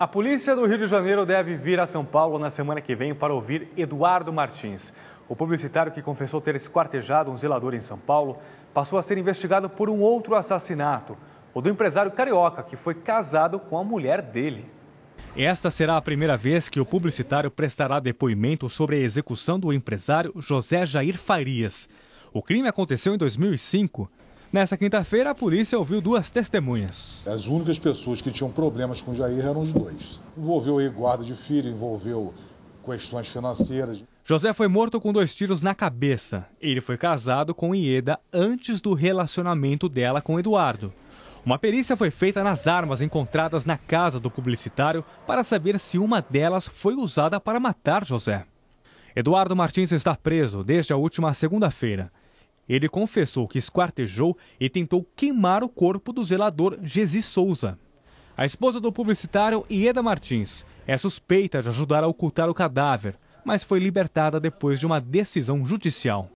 A polícia do Rio de Janeiro deve vir a São Paulo na semana que vem para ouvir Eduardo Martins. O publicitário que confessou ter esquartejado um zelador em São Paulo passou a ser investigado por um outro assassinato, o do empresário carioca, que foi casado com a mulher dele. Esta será a primeira vez que o publicitário prestará depoimento sobre a execução do empresário José Jair Farias. O crime aconteceu em 2005 Nessa quinta-feira, a polícia ouviu duas testemunhas. As únicas pessoas que tinham problemas com Jair eram os dois. Envolveu aí guarda de filho, envolveu questões financeiras. José foi morto com dois tiros na cabeça. Ele foi casado com Ieda antes do relacionamento dela com Eduardo. Uma perícia foi feita nas armas encontradas na casa do publicitário para saber se uma delas foi usada para matar José. Eduardo Martins está preso desde a última segunda-feira. Ele confessou que esquartejou e tentou queimar o corpo do zelador Gesi Souza. A esposa do publicitário Ieda Martins é suspeita de ajudar a ocultar o cadáver, mas foi libertada depois de uma decisão judicial.